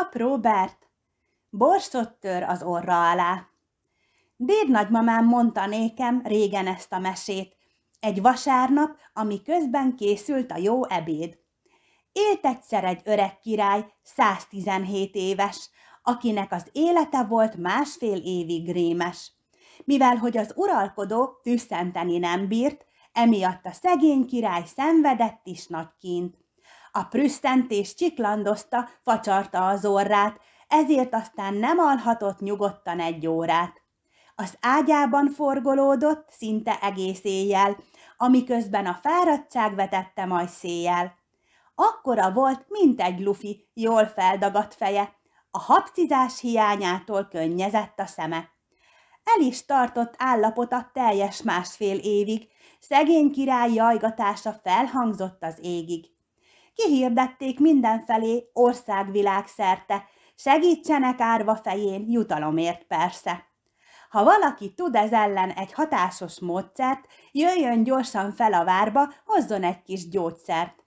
Pap Robert, borsot tör az orra alá. Déd nagymamám mondta nékem régen ezt a mesét, egy vasárnap, ami közben készült a jó ebéd. Élt egyszer egy öreg király, 117 éves, akinek az élete volt másfél évig rémes. Mivel hogy az uralkodó tűszenteni nem bírt, emiatt a szegény király szenvedett is nagyként. A prüsszent és csiklandozta, facsarta az orrát, ezért aztán nem alhatott nyugodtan egy órát. Az ágyában forgolódott szinte egész éjjel, amiközben a fáradtság vetette majd széjjel. Akkora volt, mint egy lufi, jól feldagadt feje, a habcizás hiányától könnyezett a szeme. El is tartott állapota teljes másfél évig, szegény király jajgatása felhangzott az égig kihirdették mindenfelé országvilágszerte. Segítsenek árva fején, jutalomért persze. Ha valaki tud ez ellen egy hatásos módszert, jöjjön gyorsan fel a várba, hozzon egy kis gyógyszert.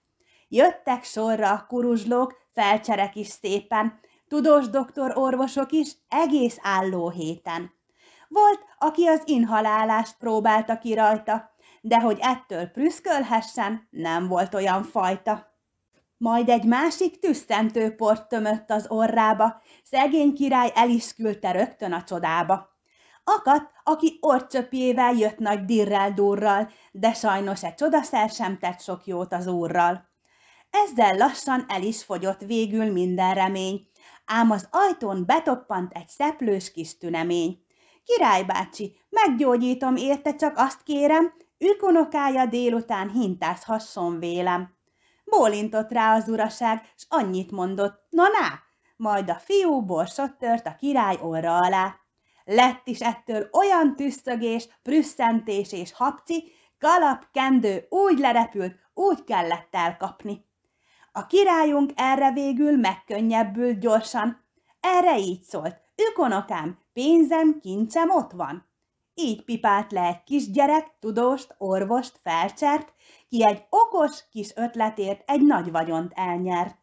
Jöttek sorra a kuruzslók, felcserek is szépen, tudós doktor orvosok is egész álló héten. Volt, aki az inhalálást próbálta ki rajta, de hogy ettől prüszkölhessen, nem volt olyan fajta. Majd egy másik tüsszentőport tömött az orrába, szegény király el is küldte rögtön a csodába. Akadt, aki orcsöpjével jött nagy dirrel durral, de sajnos egy csodaszer sem tett sok jót az úrral. Ezzel lassan el is fogyott végül minden remény, ám az ajtón betoppant egy szeplős kis tünemény. Királybácsi, meggyógyítom érte, csak azt kérem, ükonokája délután hintázhasson vélem. Bólintott rá az uraság, s annyit mondott, na ná! majd a fiú borsot tört a király orra alá. Lett is ettől olyan tüsszögés, prüsszentés és habci, kendő úgy lerepült, úgy kellett elkapni. A királyunk erre végül megkönnyebbült gyorsan. Erre így szólt, ükonokám, pénzem, kincsem ott van. Így pipált le egy kisgyerek, tudóst, orvost, felcsert, ki egy okos kis ötletért egy nagy vagyont elnyert.